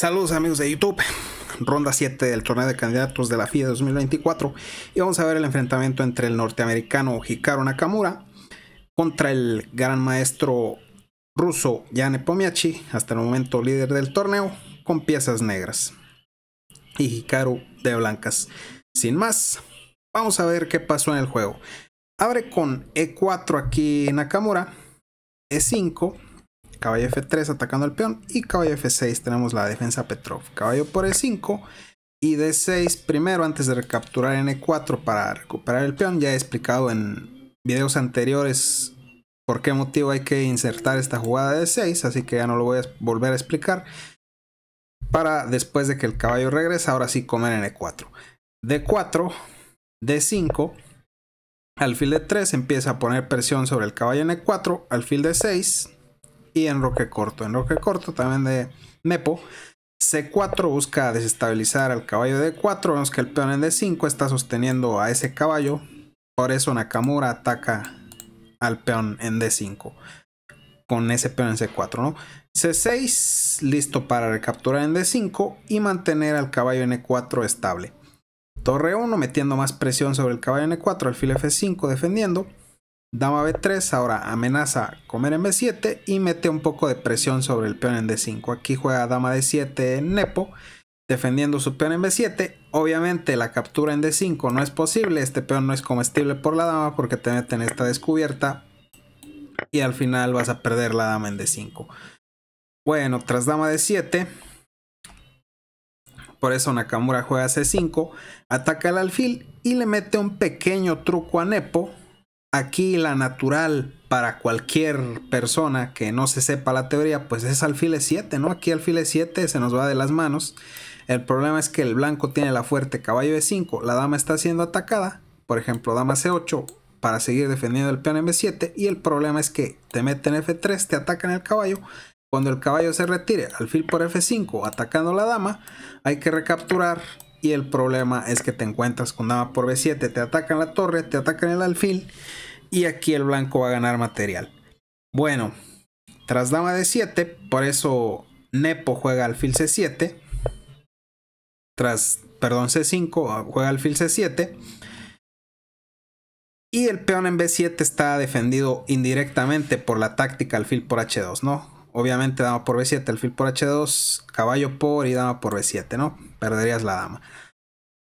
Saludos amigos de YouTube. Ronda 7 del torneo de candidatos de la FIA 2024. Y vamos a ver el enfrentamiento entre el norteamericano Hikaru Nakamura contra el gran maestro ruso Yane Pomiachi, hasta el momento líder del torneo, con piezas negras. Y Hikaru de blancas. Sin más, vamos a ver qué pasó en el juego. Abre con E4 aquí Nakamura, E5, caballo F3 atacando al peón y caballo F6 tenemos la defensa Petrov, caballo por E5 y D6 primero antes de recapturar N4 e para recuperar el peón, ya he explicado en videos anteriores por qué motivo hay que insertar esta jugada de 6, así que ya no lo voy a volver a explicar. Para después de que el caballo regrese ahora sí comer N4. D4, D5, alfil de 3 empieza a poner presión sobre el caballo N4, e alfil de 6, y enroque corto. Enroque corto también de Nepo C4 busca desestabilizar al caballo de 4. Vemos que el peón en D5 está sosteniendo a ese caballo. Por eso Nakamura ataca al peón en D5. Con ese peón en C4, ¿no? C6, listo para recapturar en D5 y mantener al caballo en E4 estable. Torre 1 metiendo más presión sobre el caballo en E4, alfil F5 defendiendo. Dama B3 ahora amenaza comer en B7 y mete un poco de presión sobre el peón en D5. Aquí juega dama D7 en Nepo defendiendo su peón en B7. Obviamente la captura en D5 no es posible, este peón no es comestible por la dama porque te meten esta descubierta y al final vas a perder la dama en D5. Bueno, tras dama D7, por eso Nakamura juega C5, ataca al alfil y le mete un pequeño truco a Nepo aquí la natural para cualquier persona que no se sepa la teoría, pues es alfil 7, ¿no? Aquí alfil 7 se nos va de las manos. El problema es que el blanco tiene la fuerte caballo de 5, la dama está siendo atacada, por ejemplo, dama c8 para seguir defendiendo el peón en b7 y el problema es que te meten f3, te atacan el caballo. Cuando el caballo se retire, alfil por f5, atacando la dama, hay que recapturar y el problema es que te encuentras con dama por b7, te atacan la torre, te atacan el alfil y aquí el blanco va a ganar material. Bueno, tras dama de 7 por eso Nepo juega alfil c7. Tras, perdón, c5 juega alfil c7. Y el peón en b7 está defendido indirectamente por la táctica alfil por h2, ¿no? obviamente dama por b7, alfil por h2, caballo por y dama por b7, ¿no? Perderías la dama.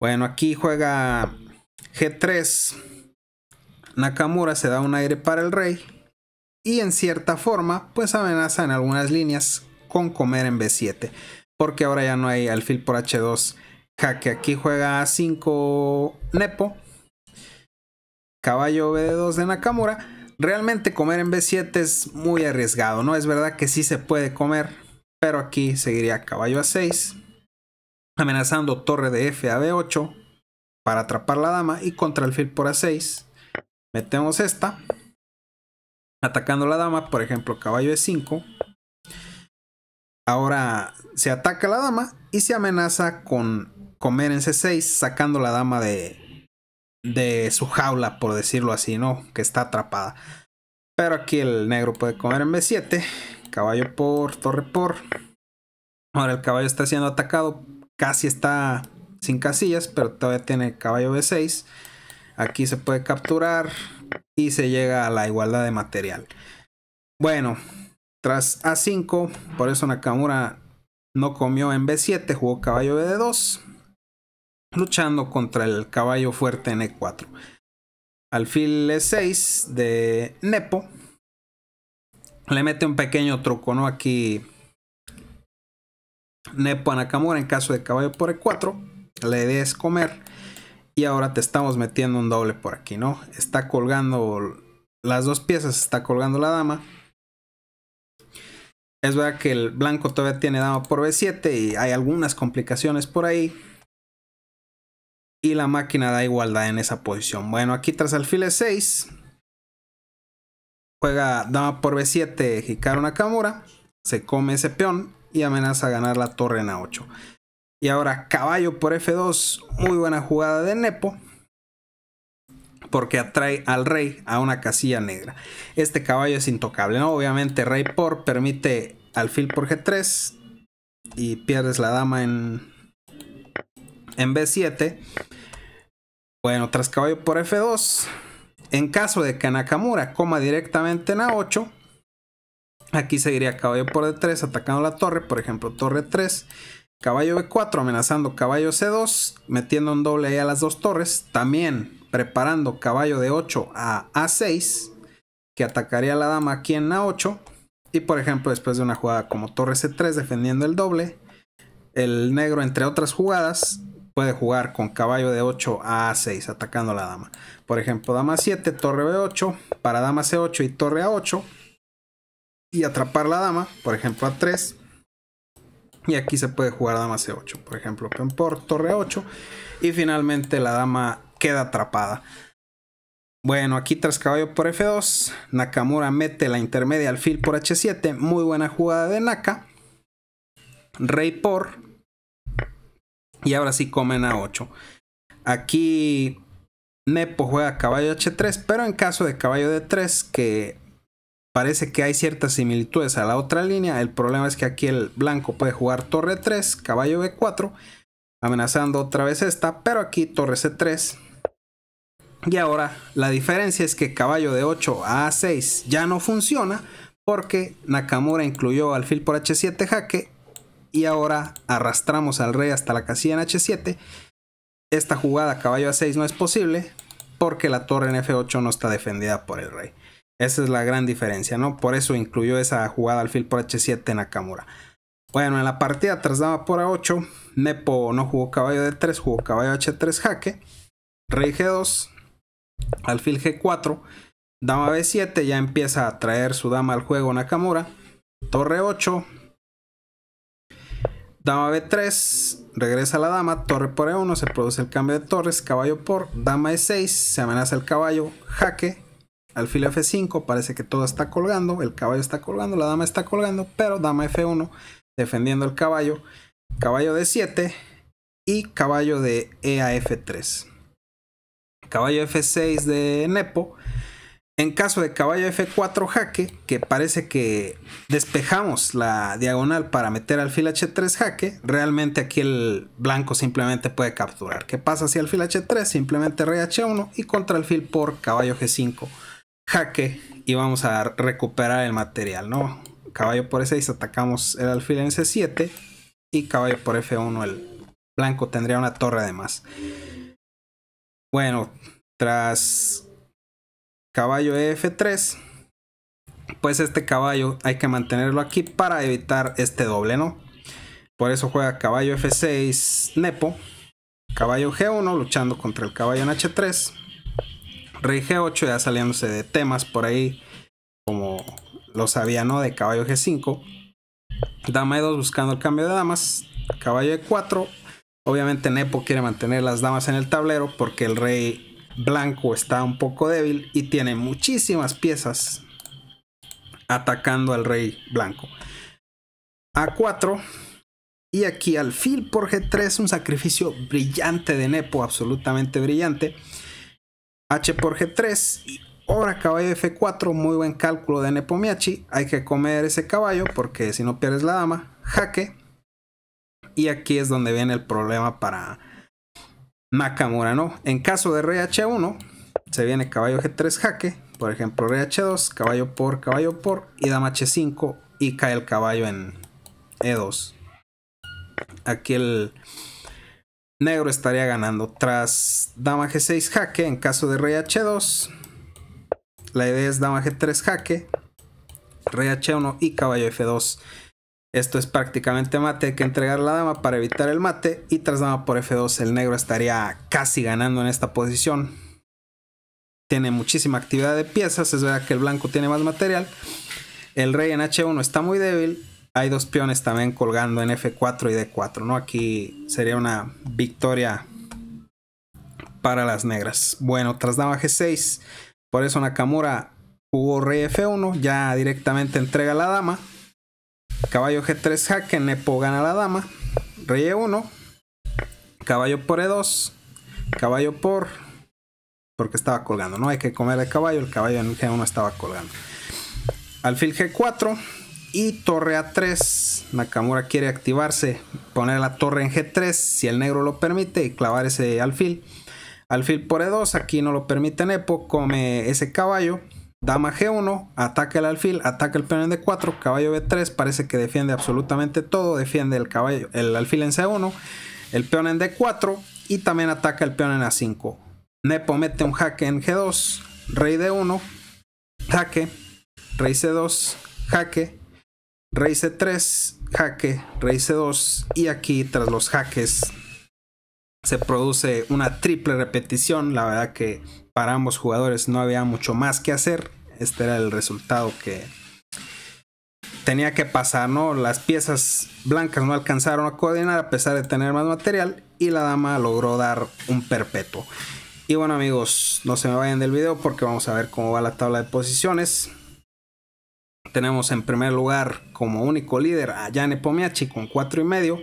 Bueno, aquí juega g3. Nakamura se da un aire para el rey. Y en cierta forma, pues amenaza en algunas líneas con comer en b7. Porque ahora ya no hay alfil por h2 jaque. Aquí juega a5 Nepo. Caballo b2 de Nakamura. Realmente comer en B7 es muy arriesgado, ¿no? Es verdad que sí se puede comer, pero aquí seguiría caballo a 6, amenazando torre de F a B8 para atrapar la dama y contra el fil por A6. Metemos esta, atacando la dama, por ejemplo, caballo E5. Ahora se ataca la dama y se amenaza con comer en C6, sacando la dama de, de su jaula, por decirlo así, ¿no? Que está atrapada. Pero aquí el negro puede comer en B7. Caballo por, torre por. Ahora el caballo está siendo atacado. Casi está sin casillas, pero todavía tiene caballo B6. Aquí se puede capturar y se llega a la igualdad de material. Bueno, tras A5, por eso Nakamura no comió en B7, jugó caballo B2 luchando contra el caballo fuerte en E4. Alfil E6 de Nepo. Le mete un pequeño truco, ¿no? Aquí Nepo a en caso de caballo por E4. Le des comer. Y ahora te estamos metiendo un doble por aquí, ¿no? Está colgando las dos piezas, está colgando la dama. Es verdad que el blanco todavía tiene dama por B7 y hay algunas complicaciones por ahí y la máquina da igualdad en esa posición. Bueno, aquí tras alfil e 6 juega dama por b7 una Nakamura, se come ese peón y amenaza a ganar la torre en a8. Y ahora caballo por f2, muy buena jugada de Nepo porque atrae al rey a una casilla negra. Este caballo es intocable, ¿no? Obviamente rey por permite alfil por g3 y pierdes la dama en en b7 bueno, tras caballo por F2, en caso de que Nakamura coma directamente en A8, aquí seguiría caballo por D3 atacando la torre, por ejemplo, torre 3, caballo B4 amenazando caballo C2, metiendo un doble ahí a las dos torres, también preparando caballo de 8 a A6, que atacaría a la dama aquí en A8, y por ejemplo, después de una jugada como torre C3 defendiendo el doble, el negro entre otras jugadas puede jugar con caballo de 8 a 6 atacando la dama. Por ejemplo, dama 7, torre B8, para dama C8 y torre A8. Y atrapar la dama, por ejemplo, a 3. Y aquí se puede jugar dama C8, por ejemplo, por torre 8 Y finalmente la dama queda atrapada. Bueno, aquí tras caballo por F2, Nakamura mete la intermedia al alfil por H7, muy buena jugada de Naka. Rey por y ahora sí comen A8. Aquí Nepo juega caballo H3, pero en caso de caballo D3, que parece que hay ciertas similitudes a la otra línea, el problema es que aquí el blanco puede jugar torre 3, caballo B4, amenazando otra vez esta, pero aquí torre C3. Y ahora la diferencia es que caballo de 8 a A6 ya no funciona porque Nakamura incluyó alfil por H7 jaque y ahora arrastramos al rey hasta la casilla en h7. Esta jugada caballo a 6 no es posible porque la torre en f8 no está defendida por el rey. Esa es la gran diferencia, ¿no? Por eso incluyó esa jugada alfil por h7 en Nakamura. Bueno, en la partida tras dama por a8, Nepo no jugó caballo de 3 jugó caballo h3 jaque, rey g2, alfil g4, dama b7, ya empieza a traer su dama al juego Nakamura, torre 8, Dama B3, regresa la dama, torre por E1, se produce el cambio de torres, caballo por, dama E6, se amenaza el caballo, jaque, alfil F5, parece que todo está colgando, el caballo está colgando, la dama está colgando, pero dama F1, defendiendo el caballo, caballo D7 y caballo de eaf F3. Caballo F6 de Nepo, en caso de caballo F4 jaque, que parece que despejamos la diagonal para meter alfil H3 jaque, realmente aquí el blanco simplemente puede capturar. ¿Qué pasa si alfil H3? Simplemente rey H1 y contra el fil por caballo G5 jaque y vamos a recuperar el material, ¿no? Caballo por E6 atacamos el alfil en C7 y caballo por F1 el blanco tendría una torre de más. Bueno, tras caballo F3, pues este caballo hay que mantenerlo aquí para evitar este doble, ¿no? Por eso juega caballo F6 Nepo, caballo G1 luchando contra el caballo en H3, rey G8 ya saliéndose de temas por ahí, como lo sabía, ¿no? De caballo G5, dama E2 buscando el cambio de damas, caballo E4, obviamente Nepo quiere mantener las damas en el tablero porque el rey blanco está un poco débil y tiene muchísimas piezas atacando al rey blanco. A4 y aquí alfil por G3, un sacrificio brillante de Nepo, absolutamente brillante. H por G3 y ahora caballo F4, muy buen cálculo de Nepo Hay que comer ese caballo porque si no pierdes la dama, jaque. Y aquí es donde viene el problema para, Nakamura, ¿no? En caso de rey H1, se viene caballo G3 jaque, por ejemplo, rey H2, caballo por, caballo por, y dama H5 y cae el caballo en E2. Aquí el negro estaría ganando. Tras dama G6 jaque, en caso de rey H2, la idea es dama G3 jaque, rey H1 y caballo F2. Esto es prácticamente mate, hay que entregar la dama para evitar el mate y tras dama por F2 el negro estaría casi ganando en esta posición. Tiene muchísima actividad de piezas, es verdad que el blanco tiene más material. El rey en H1 está muy débil, hay dos peones también colgando en F4 y D4, ¿no? Aquí sería una victoria para las negras. Bueno, tras dama G6, por eso Nakamura jugó rey F1, ya directamente entrega la dama. Caballo G3 jaque, Nepo gana la dama. Rey E1. Caballo por E2. Caballo por... Porque estaba colgando, ¿no? Hay que comer el caballo. El caballo en G1 estaba colgando. Alfil G4. Y torre A3. Nakamura quiere activarse. Poner la torre en G3. Si el negro lo permite. Y clavar ese alfil. Alfil por E2. Aquí no lo permite Nepo. Come ese caballo. Dama G1, ataca el alfil, ataca el peón en D4, caballo B3, parece que defiende absolutamente todo, defiende el, caballo, el alfil en C1, el peón en D4 y también ataca el peón en A5. Nepo mete un jaque en G2, rey D1, jaque, rey C2, jaque, rey C3, jaque, rey C2 y aquí tras los jaques se produce una triple repetición, la verdad que para ambos jugadores no había mucho más que hacer. Este era el resultado que tenía que pasar, ¿no? Las piezas blancas no alcanzaron a coordinar a pesar de tener más material y la dama logró dar un perpetuo. Y bueno amigos, no se me vayan del video porque vamos a ver cómo va la tabla de posiciones. Tenemos en primer lugar como único líder a Yane Pomiachi con 4.5 y medio.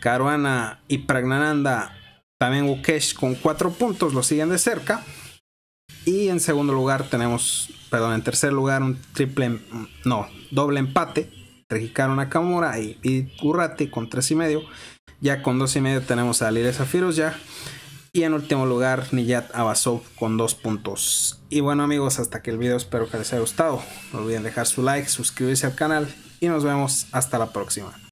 Caruana y Pragnananda también Ukesh con 4 puntos lo siguen de cerca. Y en segundo lugar tenemos, perdón, en tercer lugar un triple, no, doble empate. Regicaron Nakamura y, y Urrati con tres y medio. Ya con dos y medio tenemos a Lire Zafiros ya. Y en último lugar, Niyat Abasov con dos puntos. Y bueno amigos, hasta aquí el video. Espero que les haya gustado. No olviden dejar su like, suscribirse al canal y nos vemos hasta la próxima.